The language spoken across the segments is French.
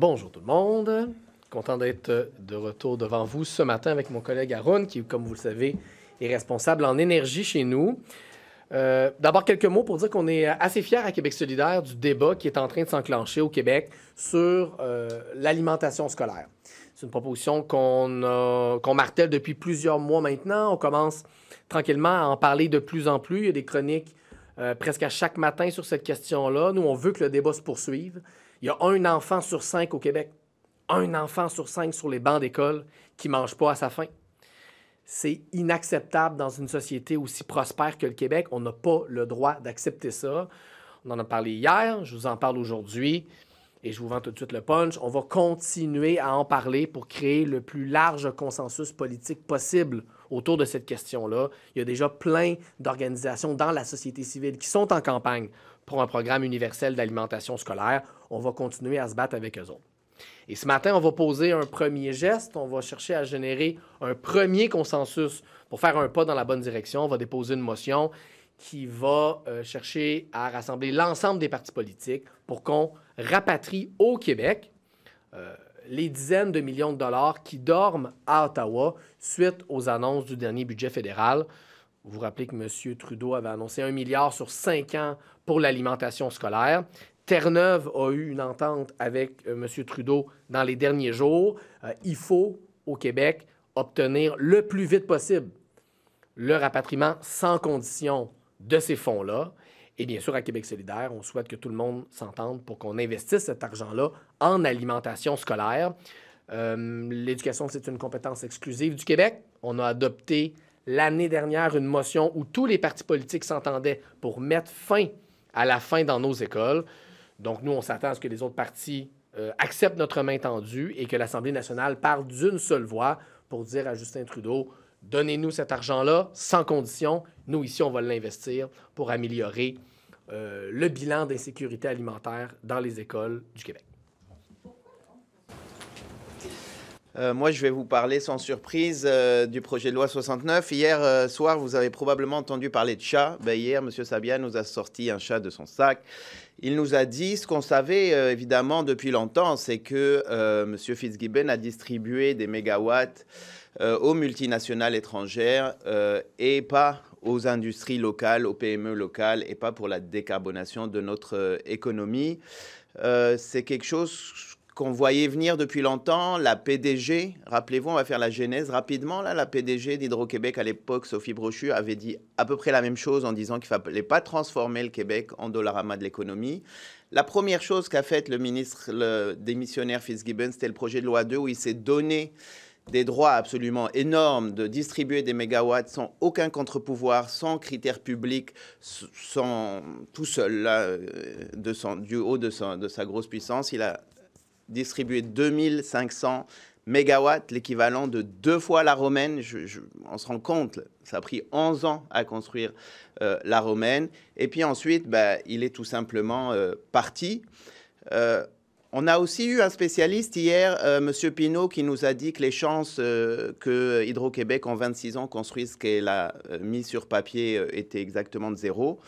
Bonjour tout le monde. Content d'être de retour devant vous ce matin avec mon collègue Arun, qui, comme vous le savez, est responsable en énergie chez nous. Euh, d'abord, quelques mots pour dire qu'on est assez fiers à Québec solidaire du débat qui est en train de s'enclencher au Québec sur euh, l'alimentation scolaire. C'est une proposition qu'on martèle depuis plusieurs mois maintenant. On commence tranquillement à en parler de plus en plus. Il y a des chroniques euh, presque à chaque matin sur cette question-là. Nous, on veut que le débat se poursuive. Il y a un enfant sur cinq au Québec, un enfant sur cinq sur les bancs d'école qui ne mange pas à sa faim. C'est inacceptable dans une société aussi prospère que le Québec. On n'a pas le droit d'accepter ça. On en a parlé hier, je vous en parle aujourd'hui et je vous vends tout de suite le punch. On va continuer à en parler pour créer le plus large consensus politique possible autour de cette question-là. Il y a déjà plein d'organisations dans la société civile qui sont en campagne pour un programme universel d'alimentation scolaire. On va continuer à se battre avec eux autres. Et ce matin, on va poser un premier geste, on va chercher à générer un premier consensus pour faire un pas dans la bonne direction. On va déposer une motion qui va euh, chercher à rassembler l'ensemble des partis politiques pour qu'on rapatrie au Québec euh, les dizaines de millions de dollars qui dorment à Ottawa suite aux annonces du dernier budget fédéral. Vous vous rappelez que M. Trudeau avait annoncé un milliard sur cinq ans pour l'alimentation scolaire. Terre-Neuve a eu une entente avec Monsieur M. Trudeau dans les derniers jours. Euh, il faut, au Québec, obtenir le plus vite possible le rapatriement sans condition de ces fonds-là. Et bien sûr, à Québec solidaire, on souhaite que tout le monde s'entende pour qu'on investisse cet argent-là en alimentation scolaire. Euh, l'éducation, c'est une compétence exclusive du Québec. On a adopté l'année dernière une motion où tous les partis politiques s'entendaient pour mettre fin à la faim dans nos écoles. Donc, nous, on s'attend à ce que les autres partis euh, acceptent notre main tendue et que l'Assemblée nationale parle d'une seule voix pour dire à Justin Trudeau, donnez-nous cet argent-là sans condition. Nous, ici, on va l'investir pour améliorer euh, le bilan d'insécurité alimentaire dans les écoles du Québec. Euh, moi, je vais vous parler sans surprise euh, du projet de loi 69. Hier euh, soir, vous avez probablement entendu parler de chat. Ben, hier, M. Sabia nous a sorti un chat de son sac. Il nous a dit ce qu'on savait évidemment depuis longtemps, c'est que M. Fitzgibbon a distribué des mégawatts aux multinationales étrangères et pas aux industries locales, aux PME locales et pas pour la décarbonation de notre économie. c'est quelque chose qu'on voyait venir depuis longtemps, la PDG, rappelez-vous, on va faire la genèse rapidement, là, la PDG d'Hydro-Québec à l'époque, Sophie Brochu, avait dit à peu près la même chose en disant qu'il ne fallait pas transformer le Québec en dollarama de l'économie. La première chose qu'a faite le ministre le démissionnaire Fitzgibbon, c'était le projet de loi 2 où il s'est donné des droits absolument énormes de distribuer des mégawatts sans aucun contre-pouvoir, sans critères publics, sans tout seul, euh, de son, du haut de, de sa grosse puissance. Il a distribué 2500 mégawatts, l'équivalent de deux fois la romaine. on se rend compte, ça a pris 11 ans à construire euh, la romaine. Et puis ensuite, bah, il est tout simplement euh, parti. Euh, on a aussi eu un spécialiste hier, Monsieur M. Pinault, qui nous a dit que les chances que Hydro-Québec, en 26 ans, construise ce qu'elle a mis sur papier étaient exactement de zéro.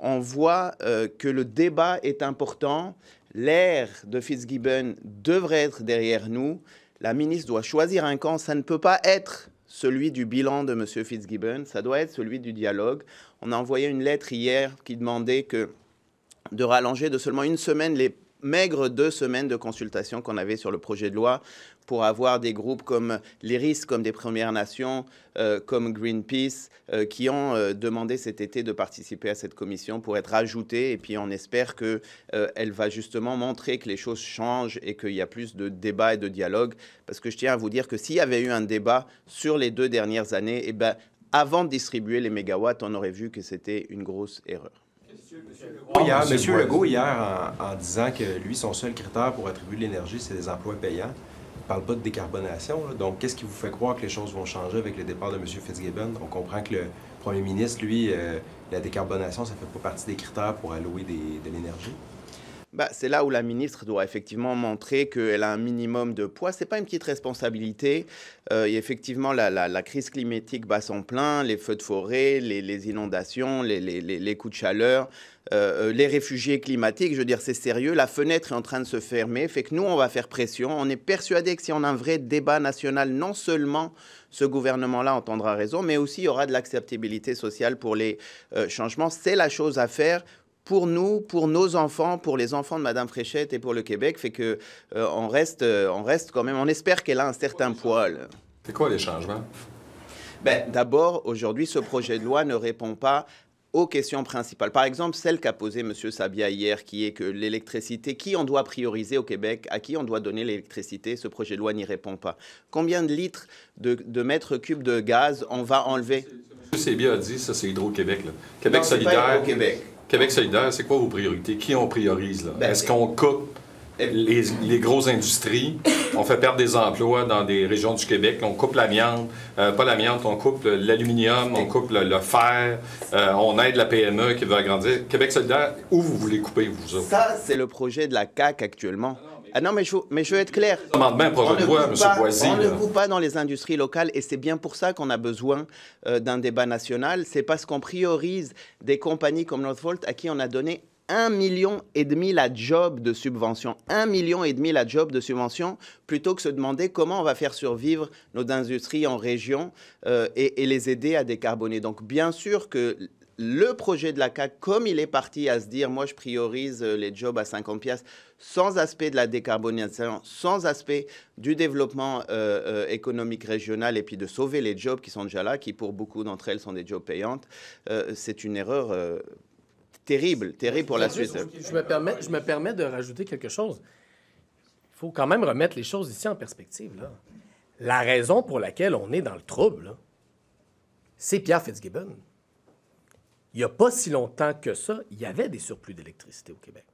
on voit que le débat est important l'ère de Fitzgibbon devrait être derrière nous. La ministre doit choisir un camp. Ça ne peut pas être celui du bilan de M. Fitzgibbon, ça doit être celui du dialogue. On a envoyé une lettre hier qui demandait que de rallonger de seulement une semaine les maigres deux semaines de consultation qu'on avait sur le projet de loi pour avoir des groupes comme l'IRIS, comme des Premières Nations, euh, comme Greenpeace, euh, qui ont euh, demandé cet été de participer à cette commission pour être ajoutés. Et puis on espère qu'elle elle va justement montrer que les choses changent et qu'il y a plus de débats et de dialogue. Parce que je tiens à vous dire que s'il y avait eu un débat sur les deux dernières années, et eh ben, avant de distribuer les mégawatts, on aurait vu que c'était une grosse erreur. Monsieur, Legault, hier, en, disant que lui, son seul critère pour attribuer de l'énergie, c'est des emplois payants, il ne parle pas de décarbonation. Donc, qu'est-ce qui vous fait croire que les choses vont changer avec le départ de M. Fitzgibbon? On comprend que le premier ministre, lui, euh, la décarbonation, ça ne fait pas partie des critères pour allouer de l'énergie. Bah, c'est là où la ministre doit effectivement montrer qu'elle a un minimum de poids. Ce n'est pas une petite responsabilité. Euh, effectivement, la, crise climatique bat son plein, les feux de forêt, les, inondations, les, coups de chaleur, euh, euh, les réfugiés climatiques, je veux dire, c'est sérieux. La fenêtre est en train de se fermer, fait que nous, on va faire pression. On est persuadé que si on a un vrai débat national, non seulement ce gouvernement-là entendra raison, mais aussi il y aura de l'acceptabilité sociale pour les changements. C'est la chose à faire pour nous, pour nos enfants, pour les enfants de Madame Fréchette et pour le Québec, fait que euh, on reste, euh, on reste quand même. On espère qu'elle a un certain poil. C'est quoi les changements ben, d'abord, aujourd'hui, ce projet de loi ne répond pas aux questions principales. Par exemple, celle qu'a posée M. Sabia hier, qui est que l'électricité, qui on doit prioriser au Québec, à qui on doit donner l'électricité, ce projet de loi n'y répond pas. Combien de litres de, mètres cubes de gaz on va enlever M. Sabia a dit, ça c'est Hydro-Québec. Québec, Québec solidaire. Hydro-Québec. Québec solidaire, c'est quoi vos priorités? Qui on priorise? là? Ben, Est-ce qu'on coupe les, les, grosses industries, on fait perdre des emplois dans des régions du Québec, on coupe l'amiante, euh, pas l'amiante, on coupe l'aluminium, on coupe le, fer, euh, on aide la PME qui veut agrandir. Québec solidaire, où vous voulez couper, vous autres? Ça, c'est le projet de la CAQ actuellement. Ah non, mais je, veux être clair. On ne, vous pas, dans les industries locales et c'est bien pour ça qu'on a besoin euh, d'un débat national. C'est parce qu'on priorise des compagnies comme Northvolt à qui on a donné un million et demi la job de subvention, un million et demi la job de subvention, plutôt que se demander comment on va faire survivre nos industries en région euh, et, et les aider à décarboner. Donc bien sûr que le projet de la CAC, comme il est parti à se dire, moi je priorise euh, les jobs à 50 pièces, sans aspect de la décarbonisation, sans aspect du développement euh, euh, économique régional et puis de sauver les jobs qui sont déjà là, qui pour beaucoup d'entre elles sont des jobs payantes, c'est une erreur terrible, terrible pour la Suisse. Je me permets, je me permets de rajouter quelque chose. Il faut quand même remettre les choses ici en perspective. La raison pour laquelle on est dans le trouble, c'est Pierre Fitzgibbon il n'y a pas si longtemps que ça, il y avait des surplus d'électricité au Québec.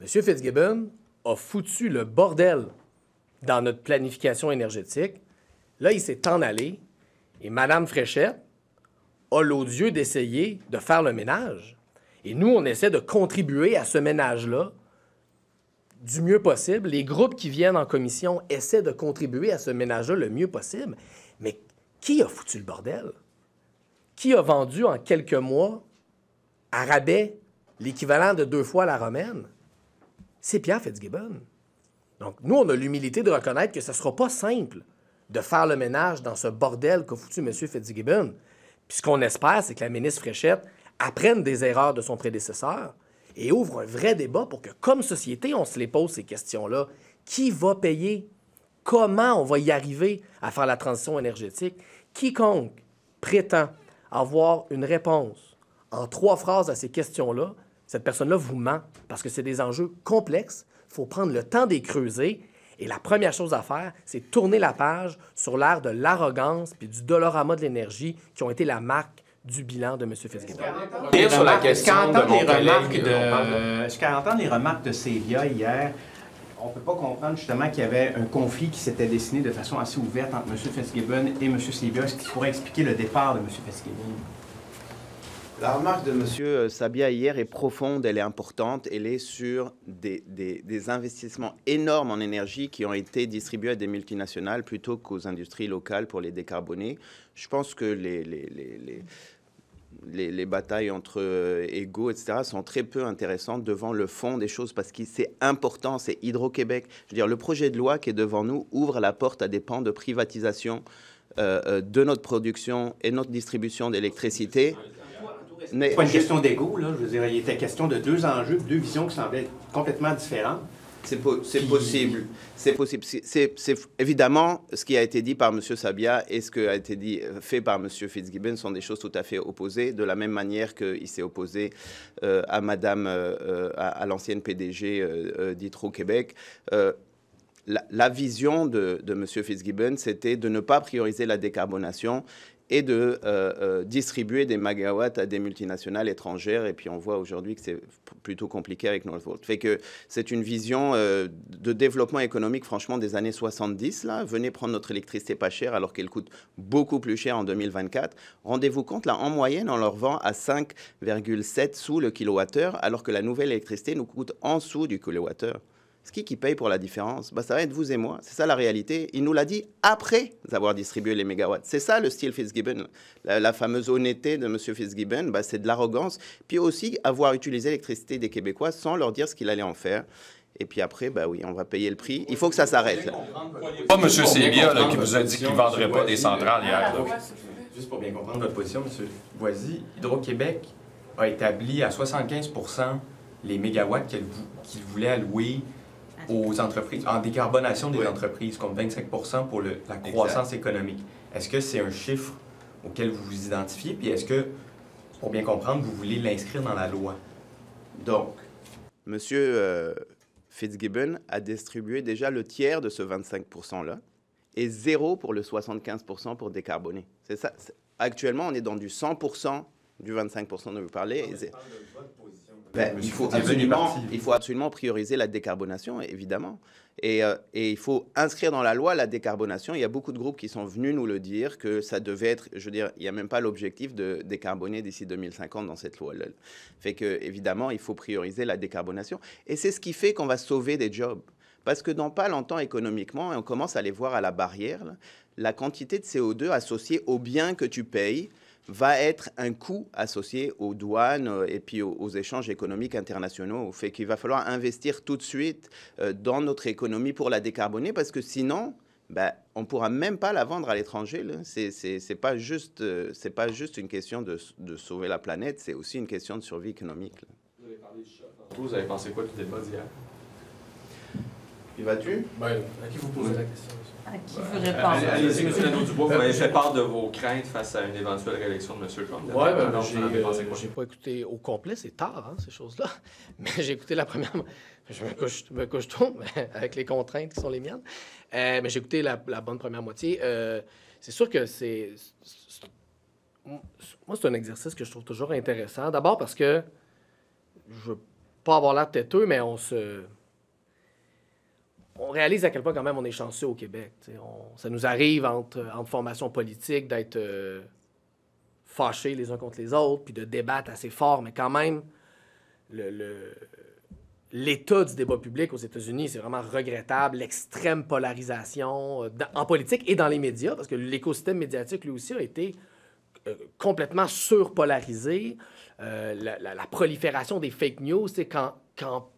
M. Fitzgibbon a foutu le bordel dans notre planification énergétique. Là, il s'est en allé et Mme Fréchette a l'odieux d'essayer de faire le ménage. Et nous, on essaie de contribuer à ce ménage-là du mieux possible. Les groupes qui viennent en commission essaient de contribuer à ce ménage-là le mieux possible. Mais qui a foutu le bordel? qui a vendu en quelques mois à rabais l'équivalent de deux fois la romaine? C'est Pierre Fitzgibbon. Donc, nous, on a l'humilité de reconnaître que ce ne sera pas simple de faire le ménage dans ce bordel qu'a foutu M. Fitzgibbon. Puis ce qu'on espère, c'est que la ministre Fréchette apprenne des erreurs de son prédécesseur et ouvre un vrai débat pour que, comme société, on se les pose ces questions-là. Qui va payer? Comment on va y arriver à faire la transition énergétique? Quiconque prétend avoir une réponse en trois phrases à ces questions-là, cette personne-là vous ment parce que c'est des enjeux complexes. Il faut prendre le temps d'y creuser. Et la première chose à faire, c'est tourner la page sur l'ère de l'arrogance puis du dolorama de l'énergie qui ont été la marque du bilan de M. Fitzgibbon. Jusqu'à entendre, les remarques de Sévia hier, on ne peut pas comprendre justement qu'il y avait un conflit qui s'était dessiné de façon assez ouverte entre M. Fitzgibbon et M. Sabia, ce qui pourrait expliquer le départ de M. Fitzgibbon. La remarque de M. Sabia hier est profonde, elle est importante, elle est sur des, des, investissements énormes en énergie qui ont été distribués à des multinationales plutôt qu'aux industries locales pour les décarboner. Je pense que les, les, les les, batailles entre euh, égaux, etc., sont très peu intéressantes devant le fond des choses parce que c'est important, c'est Hydro-Québec. Je veux dire, le projet de loi qui est devant nous ouvre la porte à des pans de privatisation euh, euh, de notre production et notre distribution d'électricité. n'est pas une question d'égo, là. Je veux dire, il était question de deux enjeux, deux visions qui semblaient complètement différentes. C'est possible. C'est possible. C'est évidemment ce qui a été dit par M. Sabia et ce qui a été dit, euh, fait par M. Fitzgibbon sont des choses tout à fait opposées, de la même manière qu'il s'est opposé euh, à Madame, euh, à, l'ancienne PDG ditro d'Hydro Québec. La, vision de, de M. Fitzgibbon, c'était de ne pas prioriser la décarbonation et de euh, euh, distribuer des mégawatts à des multinationales étrangères. Et puis on voit aujourd'hui que c'est plutôt compliqué avec Northvolt. Fait que c'est une vision euh, de développement économique, franchement, des années 70. Là, venez prendre notre électricité pas chère alors qu'elle coûte beaucoup plus cher en 2024. Rendez-vous compte, là, en moyenne, on leur vend à 5,7 sous le kilowattheure, alors que la nouvelle électricité nous coûte en sous du kilowattheure. Ce qui qui paye pour la différence bah, Ça va être vous et moi. C'est ça la réalité. Il nous l'a dit après avoir distribué les mégawatts. C'est ça le style Fitzgibbon. La, fameuse honnêteté de M. Fitzgibbon, bah, c'est de l'arrogance. Puis aussi avoir utilisé l'électricité des Québécois sans leur dire ce qu'il allait en faire. Et puis après, bah oui, on va payer le prix. Il faut que ça s'arrête. Pas M. Sébia qui vous a dit qu'il ne vendrait pas des centrales hier. Juste pour bien comprendre votre position, M. Boisy, Hydro-Québec a établi à 75 les mégawatts qu'il voulait allouer aux entreprises, en décarbonation des entreprises, comme 25 pour le, la croissance économique. Est-ce que c'est un chiffre auquel vous vous identifiez? Puis est-ce que, pour bien comprendre, vous voulez l'inscrire dans la loi? Donc, M. Euh, Fitzgibbon a distribué déjà le tiers de ce 25 %-là et zéro pour le 75 pour décarboner. C'est ça. Actuellement, on est dans du 100 du 25 dont vous parlez. Ben, il, faut absolument, prioriser la décarbonation, évidemment. Euh, et, il faut inscrire dans la loi la décarbonation. Il y a beaucoup de groupes qui sont venus nous le dire, que ça devait être, je veux dire, il n'y a même pas l'objectif de décarboner d'ici 2050 dans cette loi. Fait que, évidemment, il faut prioriser la décarbonation. Et c'est ce qui fait qu'on va sauver des jobs. Parce que dans pas longtemps, économiquement, et on commence à les voir à la barrière, la quantité de CO2 associée au bien que tu payes, va être un coût associé aux douanes euh, et puis aux, échanges économiques internationaux. Fait qu'il va falloir investir tout de suite euh, dans notre économie pour la décarboner parce que sinon, ben, on ne pourra même pas la vendre à l'étranger. Ce n'est pas, juste, euh, pas juste une question de, sauver la planète, c'est aussi une question de survie économique. Vous avez parlé de choc. Vous avez pensé quoi du débat d'hier? Il vas-tu À qui vous posez la question À qui vous répondez? Allez-y, dubois vous avez fait part de vos craintes face à une éventuelle réélection de M. Trump. Oui, ben, ben j'ai euh, pas écouté au complet, c'est tard, hein, ces choses-là. Mais j'ai écouté la première. Je me couche, me tôt, avec les contraintes qui sont les miennes. Euh, mais j'ai écouté la, bonne première moitié. Euh, c'est sûr que c'est. Moi, c'est un exercice que je trouve toujours intéressant. D'abord parce que je veux pas avoir l'air têteux, mais on se on réalise à quel point quand même on est chanceux au Québec. ça nous arrive entre, euh, entre formations politiques d'être euh, fâchés les uns contre les autres, puis de débattre assez fort, mais quand même, l'état du débat public aux États-Unis, c'est vraiment regrettable, l'extrême polarisation euh, en politique et dans les médias, parce que l'écosystème médiatique, lui aussi, a été complètement surpolarisé. La, la, prolifération des fake news, c'est quand, quand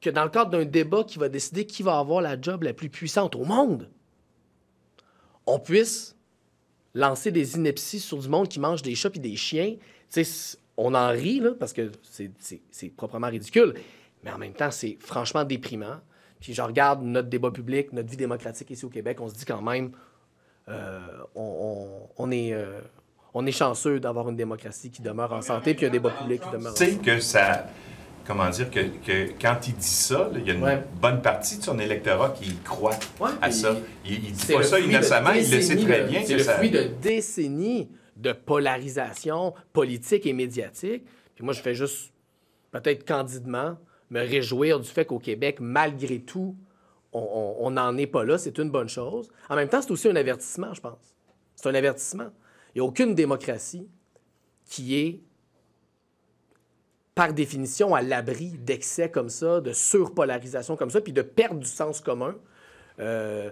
que dans le cadre d'un débat qui va décider qui va avoir la job la plus puissante au monde, on puisse lancer des inepties sur du monde qui mange des chats et des chiens. T'sais, on en rit, là, parce que c'est proprement ridicule, mais en même temps, c'est franchement déprimant. Puis je regarde notre débat public, notre vie démocratique ici au Québec, on se dit quand même, euh, on, est... Euh, on est chanceux d'avoir une démocratie qui demeure en santé puis un débat public qui demeure. C'est que ça, comment dire, que, quand il dit ça, il y a une bonne partie de son électorat qui croit à ça. Il dit pas ça innocemment, il le sait très bien. C'est le fruit de décennies de polarisation politique et médiatique. Puis moi, je fais juste, peut-être candidement, me réjouir du fait qu'au Québec, malgré tout, on n'en est pas là. C'est une bonne chose. En même temps, c'est aussi un avertissement, je pense. C'est un avertissement. Il n'y a aucune démocratie qui est par définition, à l'abri d'excès comme ça, de surpolarisation comme ça, puis de perte du sens commun. Euh,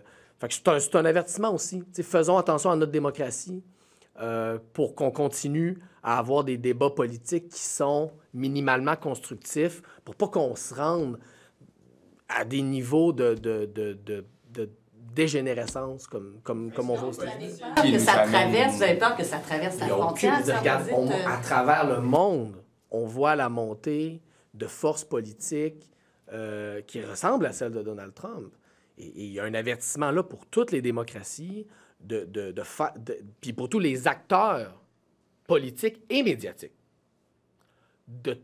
c'est un, avertissement aussi. T'sais, faisons attention à notre démocratie euh, pour qu'on continue à avoir des débats politiques qui sont minimalement constructifs, pour pas qu'on se rende à des niveaux de, de, dégénérescence, comme, comme, comme on voit Vous avez peur que ça traverse la frontière? à travers le monde, on voit la montée de forces politiques euh, qui ressemblent à celle de Donald Trump. Et, il y a un avertissement là pour toutes les démocraties, de, puis pour tous les acteurs politiques et médiatiques, de,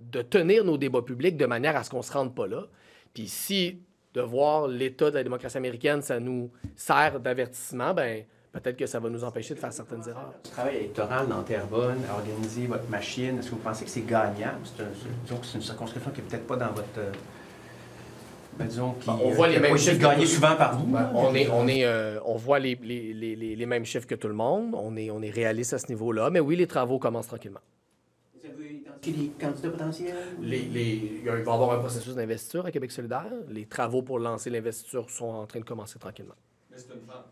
de tenir nos débats publics de manière à ce qu'on ne se rende pas là. Puis si de voir l'état de la démocratie américaine, ça nous sert d'avertissement, ben peut-être que ça va nous empêcher de faire certaines erreurs. Le travail électoral dans Terrebonne, à organiser votre machine, est-ce que vous pensez que c'est gagnant? C'est une circonscription qui n'est peut-être pas dans votre... Euh, ben, bah, on euh, voit les mêmes chiffres gagnés souvent par vous. Bah, on, est, on, est, euh, on voit les, les, les, les, mêmes chiffres que tout le monde. On est, on est réaliste à ce niveau-là. Mais oui, les travaux commencent tranquillement. Les candidats potentiels? il va y avoir un processus d'investiture à Québec solidaire. Les travaux pour lancer l'investiture sont en train de commencer tranquillement. Mais c'est une femme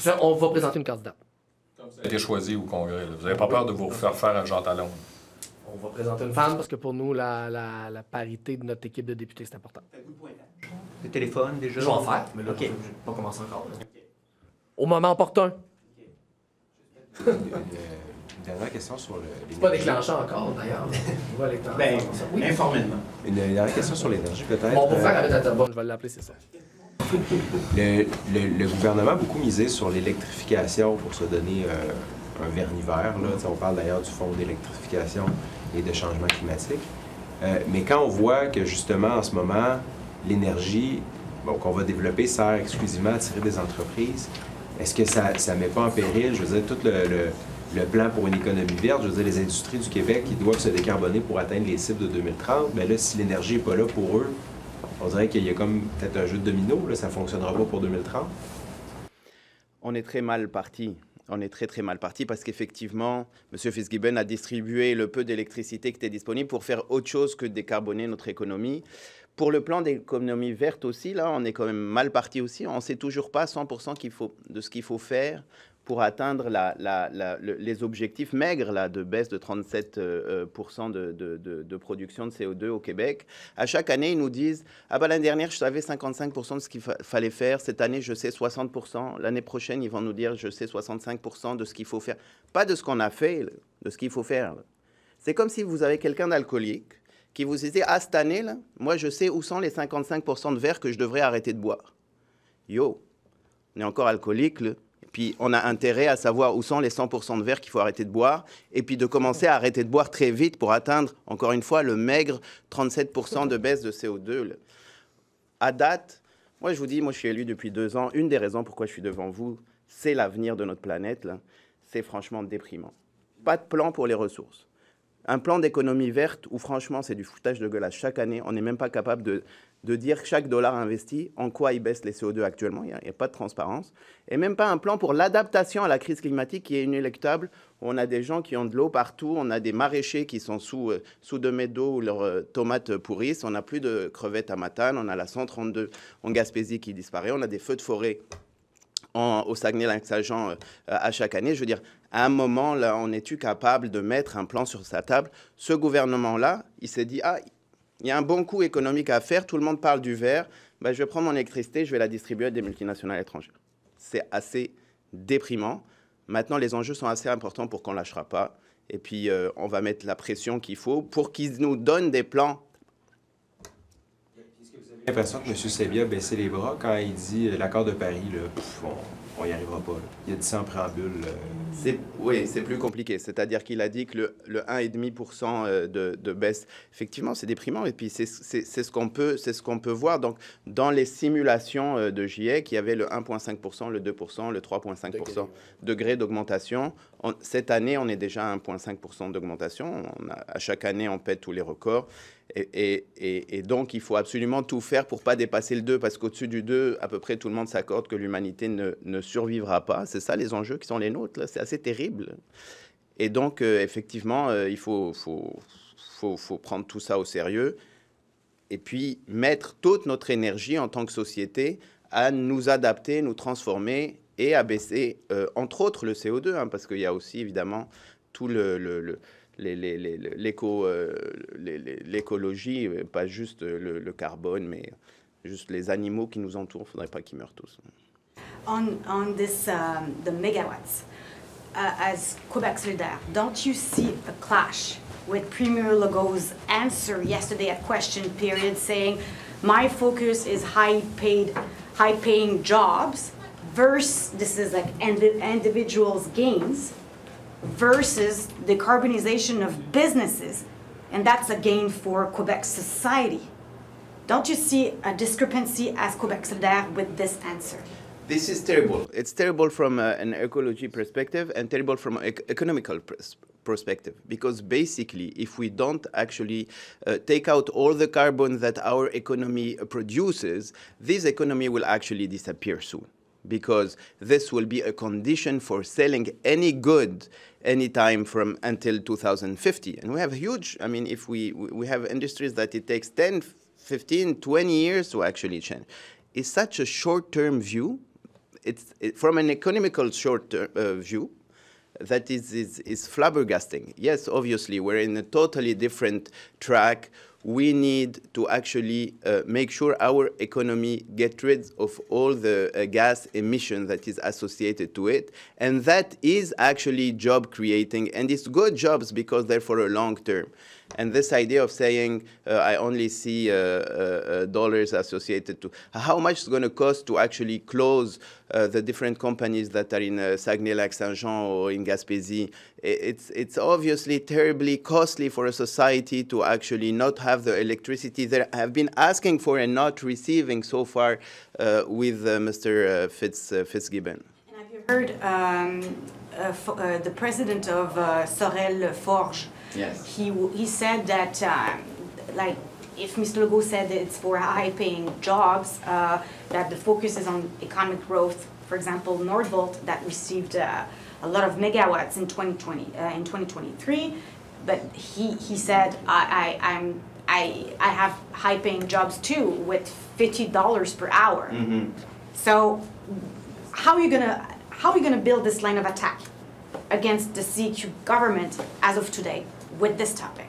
ça, on va présenter une candidate. Comme ça a été choisi au Congrès, vous n'avez pas peur de vous faire faire un Jean Talon? On va présenter une femme parce que pour nous, la, parité de notre équipe de députés, c'est important. Hein? Le téléphone, déjà? Je vais en faire, mais là, je je vais pas commencer encore. Au moment opportun. Une dernière question sur le. pas déclenché encore, d'ailleurs. Bien, informellement. Une dernière question sur l'énergie, peut-être. Bon, pour faire euh, avec la bonne, je vais l'appeler, c'est ça. Le, gouvernement a beaucoup misé sur l'électrification pour se donner euh, un vernis vert. On parle d'ailleurs du fonds d'électrification et de changement climatique. Euh, mais quand on voit que justement en ce moment, l'énergie bon, qu'on va développer sert exclusivement à tirer des entreprises, est-ce que ça ne met pas en péril, je veux dire, tout le, plan pour une économie verte, je veux dire, les industries du Québec qui doivent se décarboner pour atteindre les cibles de 2030, mais ben là, si l'énergie n'est pas là pour eux, on dirait qu'il y a comme peut-être un jeu de domino, là, ça ne fonctionnera pas pour 2030? On est très mal parti. On est très très mal parti parce qu'effectivement, M. Fitzgibbon a distribué le peu d'électricité qui était disponible pour faire autre chose que décarboner notre économie. Pour le plan d'économie verte aussi, là, on est quand même mal parti aussi. On ne sait toujours pas 100% de ce qu'il faut faire pour atteindre les objectifs maigres là, de baisse de 37% euh, euh, de, production de CO2 au Québec. À chaque année, ils nous disent Ah ben l'année dernière, je savais 55% de ce qu'il fallait faire. Cette année, je sais 60%. L'année prochaine, ils vont nous dire Je sais 65% de ce qu'il faut faire. Pas de ce qu'on a fait, de ce qu'il faut faire. C'est comme si vous avez quelqu'un d'alcoolique qui vous disait Ah, cette année, là, moi, je sais où sont les 55% de verres que je devrais arrêter de boire. Yo, on est encore alcoolique. le puis on a intérêt à savoir où sont les 100% de verre qu'il faut arrêter de boire, et puis de commencer à arrêter de boire très vite pour atteindre, encore une fois, le maigre 37% de baisse de CO2. À date, moi je vous dis, moi je suis élu depuis deux ans, une des raisons pourquoi je suis devant vous, c'est l'avenir de notre planète. C'est franchement déprimant. Pas de plan pour les ressources un plan d'économie verte où franchement c'est du foutage de gueule à chaque année. On n'est même pas capable de, de dire chaque dollar investi, en quoi il baisse les CO2 actuellement. Il n'y a, pas de transparence. Et même pas un plan pour l'adaptation à la crise climatique qui est inéluctable. On a des gens qui ont de l'eau partout, on a des maraîchers qui sont sous, euh, sous deux mètres d'eau où leurs euh, tomates pourrissent, on n'a plus de crevettes à Matane, on a la 132 en Gaspésie qui disparaît, on a des feux de forêt au saguenay lac saint euh, à chaque année. Je veux dire, à un moment, là, on est-tu capable de mettre un plan sur sa table Ce gouvernement-là, il s'est dit, ah, il y a un bon coup économique à faire, tout le monde parle du verre, ben, je vais prendre mon électricité, je vais la distribuer à des multinationales étrangères. C'est assez déprimant. Maintenant, les enjeux sont assez importants pour qu'on ne lâchera pas. Et puis, euh, on va mettre la pression qu'il faut pour qu'ils nous donnent des plans l'impression que M. Sebia baissait les bras quand il dit euh, l'accord de Paris, là, on n'y arrivera pas. il y a dit ça en préambule. Euh. Oui, c'est plus compliqué. C'est-à-dire qu'il a dit que le, le 1,5% euh, de, de baisse, effectivement, c'est déprimant. Et puis, c'est ce qu'on peut, ce qu'on peut voir. Donc, dans les simulations de GIEC, il y avait le 1,5%, le 2%, le 3,5% degré d'augmentation cette année, on est déjà à 1,5% d'augmentation. À chaque année, on pète tous les records. Et, donc, il faut absolument tout faire pour pas dépasser le 2, parce qu'au-dessus du 2, à peu près tout le monde s'accorde que l'humanité ne, survivra pas. C'est ça les enjeux qui sont les nôtres. C'est assez terrible. Et donc, euh, effectivement, euh, il faut, faut, faut, prendre tout ça au sérieux et puis mettre toute notre énergie en tant que société à nous adapter, nous transformer et à baisser, euh, entre autres, le CO2, hein, parce qu'il y a aussi évidemment tout le, le, l'écologie, pas juste le, le, carbone, mais juste les animaux qui nous entourent, il ne faudrait pas qu'ils meurent tous. On, on this, um, euh, the megawatts, uh, as Quebec solidaire, don't you see a clash with Premier Legault's answer yesterday at question period saying, my focus is high paid, high paying jobs, versus, this is like individuals' gains versus the carbonization of businesses. And that's a gain for Quebec society. Don't you see a discrepancy as Quebec solidaire with this answer? This is terrible. It's terrible from uh, an ecology perspective and terrible from an ec economical perspective because basically if we don't actually uh, take out all the carbon that our economy produces, this economy will actually disappear soon because this will be a condition for selling any good anytime from until 2050. And we have huge, I mean, if we, we have industries that it takes 10, 15, 20 years to actually change. It's such a short-term view. It's it, from an economical short-term uh, view, that is, is, is flabbergasting. Yes, obviously, we're in a totally different track we need to actually uh, make sure our economy gets rid of all the uh, gas emission that is associated to it and that is actually job creating and it's good jobs because they're for a long term and this idea of saying, uh, I only see uh, uh, uh dollars associated to how much it's going to cost to actually close uh, the different companies that are in uh, Saguenay-Lac Saint-Jean or in Gaspésie. It's, it's obviously terribly costly for a society to actually not have the electricity they have been asking for and not receiving so far with Mr. Fitz, Fitzgibbon heard um, uh, uh, the president of uh, Sorel Forge Yes. He he said that um, like if Mr. Legault said that it's for high-paying jobs, uh, that the focus is on economic growth. For example, Nordvolt that received uh, a lot of megawatts in 2020 uh, in 2023, but he he said I, I am I I have high-paying jobs too with fifty dollars per hour. Mm -hmm. So how are you gonna how are you gonna build this line of attack against the CQ government as of today? with this topic?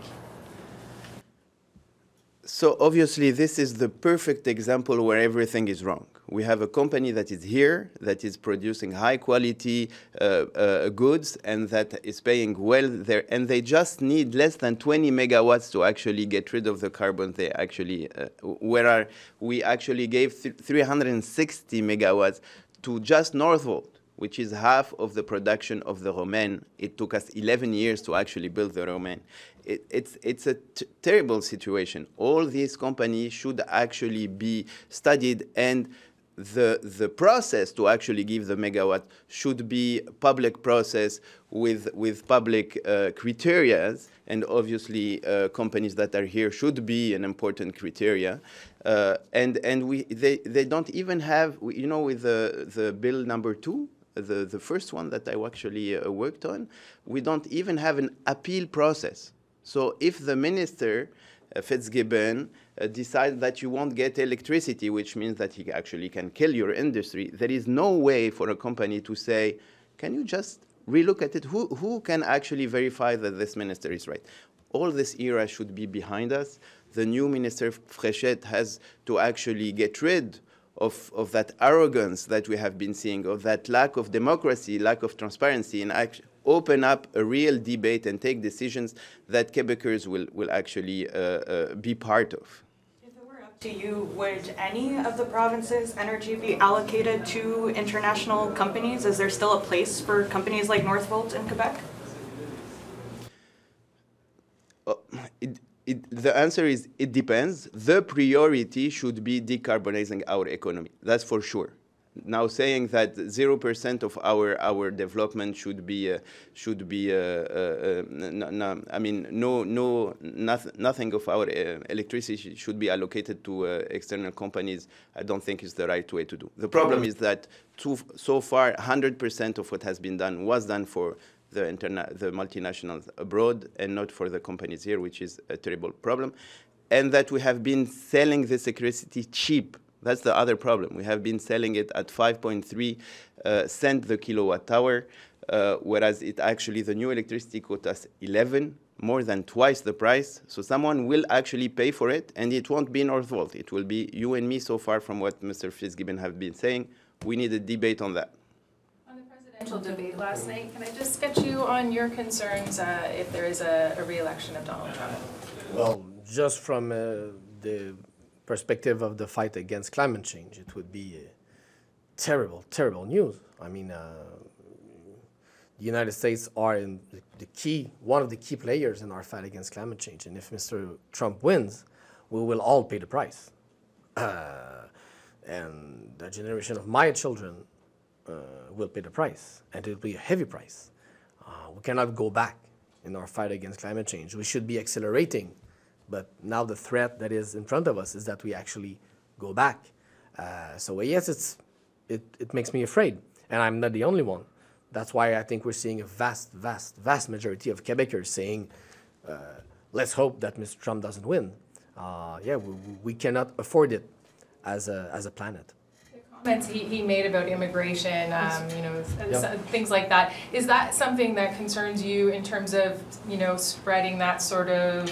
So obviously, this is the perfect example where everything is wrong. We have a company that is here, that is producing high quality uh, uh, goods, and that is paying well there. And they just need less than 20 megawatts to actually get rid of the carbon they actually, uh, where we actually gave 360 megawatts to just Northvolt which is half of the production of the Romaine. It took us 11 years to actually build the Romaine. It, it's, it's a terrible situation. All these companies should actually be studied and the, the process to actually give the megawatt should be public process with, with public uh, criteria. And obviously, uh, companies that are here should be an important criteria. Uh, and and we, they, they don't even have, you know, with the, the bill number two, the, the first one that I actually uh, worked on, we don't even have an appeal process. So if the minister, uh, Fitzgibbon, uh, decides that you won't get electricity, which means that he actually can kill your industry, there is no way for a company to say, can you just relook at it? Who, who can actually verify that this minister is right? All this era should be behind us. The new minister, Frechet, has to actually get rid of, of that arrogance that we have been seeing, of that lack of democracy, lack of transparency, and actually open up a real debate and take decisions that Quebecers will, will actually uh, uh, be part of. If it were up To you, would any of the provinces' energy be allocated to international companies? Is there still a place for companies like Northvolt in Quebec? Uh, it, it, the answer is it depends. The priority should be decarbonizing our economy. That's for sure. Now saying that zero percent of our our development should be uh, should be uh, uh, uh I mean no no nothing of our uh, electricity should be allocated to uh, external companies. I don't think is the right way to do. The problem is that too, so far 100 percent of what has been done was done for the, interna- the multinationals abroad and not for the companies here, which is a terrible problem. And that we have been selling this electricity cheap. That's the other problem. We have been selling it at 5.3 uh, cent the kilowatt hour, uh, whereas it actually, the new electricity quotas 11, more than twice the price. So someone will actually pay for it, and it won't be Northvolt. It will be you and me so far from what Mr. Fitzgibbon have been saying. We need a debate on that debate last night. Can I just get you on your concerns uh, if there is a, a re-election of Donald Trump? Well, just from uh, the perspective of the fight against climate change, it would be uh, terrible, terrible news. I mean, uh, the United States are in the key, one of the key players in our fight against climate change, and if Mr. Trump wins, we will all pay the price. Uh, and the generation of my children uh, will pay the price, and it will be a heavy price. Uh, we cannot go back in our fight against climate change. We should be accelerating, but now the threat that is in front of us is that we actually go back. Uh, so yes, it's, it, it makes me afraid, and I'm not the only one. That's why I think we're seeing a vast, vast, vast majority of Quebecers saying, uh, let's hope that Mr. Trump doesn't win. Uh, yeah, we, we, cannot afford it as a, as a planet comments he, he made about immigration, um, you know, yep. things like that. Is that something that concerns you in terms of, you know, spreading that sort of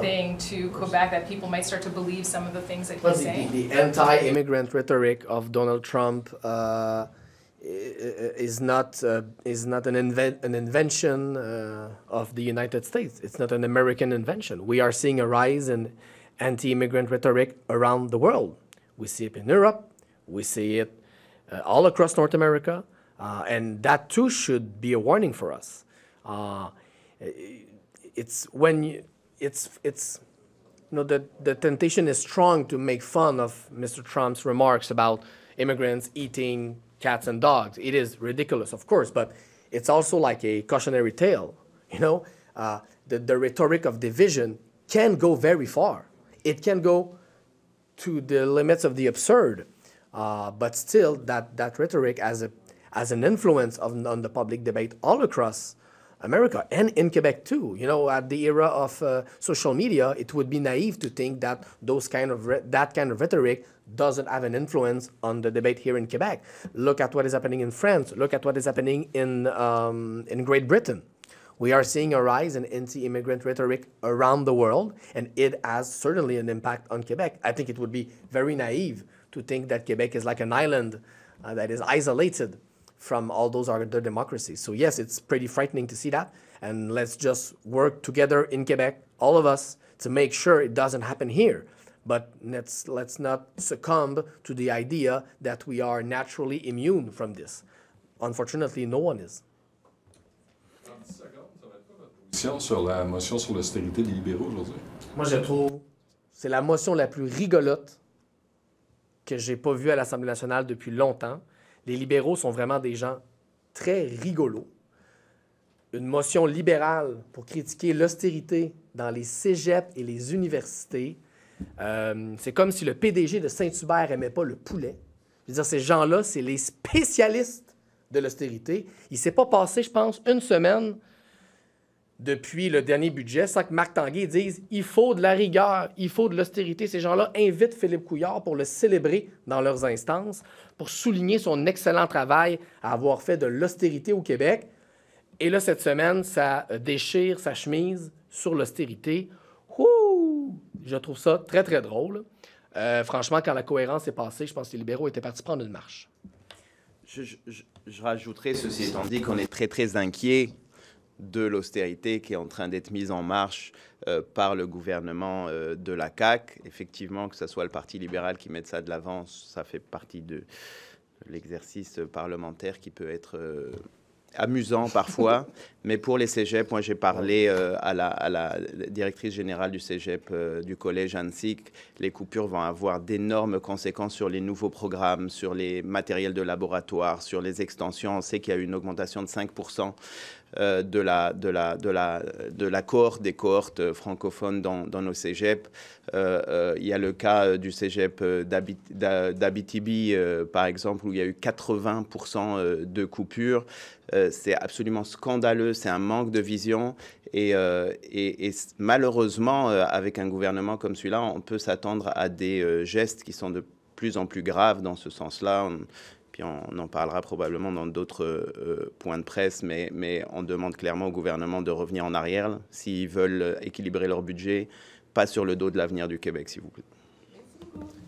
thing to Quebec that people might start to believe some of the things that he's saying? The, the anti-immigrant rhetoric of Donald Trump uh, is not uh, is not an, inven an invention uh, of the United States. It's not an American invention. We are seeing a rise in anti-immigrant rhetoric around the world. We see it in Europe. We see it uh, all across North America, uh, and that too should be a warning for us. Uh, it's when you, it's it's you know the the temptation is strong to make fun of Mr. Trump's remarks about immigrants eating cats and dogs. It is ridiculous, of course, but it's also like a cautionary tale. You know, uh, the the rhetoric of division can go very far. It can go to the limits of the absurd. Uh, but still, that, that rhetoric as, a, as an influence of, on the public debate all across America and in Quebec too. You know, at the era of uh, social media, it would be naive to think that those kind of that kind of rhetoric doesn't have an influence on the debate here in Quebec. Look at what is happening in France. Look at what is happening in um, in Great Britain. We are seeing a rise in anti-immigrant rhetoric around the world, and it has certainly an impact on Quebec. I think it would be very naive to think that Quebec is like an island uh, that is isolated from all those other democracies. So yes, it's pretty frightening to see that. And let's just work together in Quebec, all of us, to make sure it doesn't happen here. But let's, let's not succumb to the idea that we are naturally immune from this. Unfortunately, no one is. sur la motion sur l'austérité des libéraux aujourd'hui? Moi, je trouve c'est la motion la plus rigolote que j'ai pas vu à l'Assemblée nationale depuis longtemps. Les libéraux sont vraiment des gens très rigolos. Une motion libérale pour critiquer l'austérité dans les cégeps et les universités. Euh, c'est comme si le PDG de Saint-Hubert aimait pas le poulet. Je veux dire, ces gens-là, c'est les spécialistes de l'austérité. Il s'est pas passé, je pense, une semaine depuis le dernier budget sans que Marc Tanguay dise il faut de la rigueur, il faut de l'austérité. Ces gens-là invitent Philippe Couillard pour le célébrer dans leurs instances, pour souligner son excellent travail à avoir fait de l'austérité au Québec. Et là, cette semaine, ça déchire sa chemise sur l'austérité. Je trouve ça très, très drôle. Euh, franchement, quand la cohérence est passée, je pense que les libéraux étaient partis prendre une marche. Je, je, je rajouterais, ceci étant dit, qu'on est très, très inquiet de l'austérité qui est en train d'être mise en marche euh, par le gouvernement euh, de la CAC. Effectivement, que ce soit le Parti libéral qui mette ça de l'avant, ça fait partie de l'exercice parlementaire qui peut être euh, amusant parfois. Mais pour les cégeps, moi j'ai parlé à la, directrice générale du cégep du collège Annecy. Les coupures vont avoir d'énormes conséquences sur les nouveaux programmes, sur les matériels de laboratoire, sur les extensions. On sait qu'il y a eu une augmentation de 5% euh, de, la, de, la, de, la, cohorte des cohortes euh, francophones dans, dans nos cégeps. Euh, il y a le cas du cégep d'Abitibi, par exemple, où il y a eu 80% de coupures. c'est absolument scandaleux, c'est un manque de vision. et, et malheureusement, avec un gouvernement comme celui-là, on peut s'attendre à des gestes qui sont de plus en plus graves dans ce sens-là on en parlera probablement dans d'autres euh, euh, points de presse, mais, mais on demande clairement au gouvernement de revenir en arrière s'ils veulent équilibrer leur budget, pas sur le dos de l'avenir du Québec, s'il vous plaît.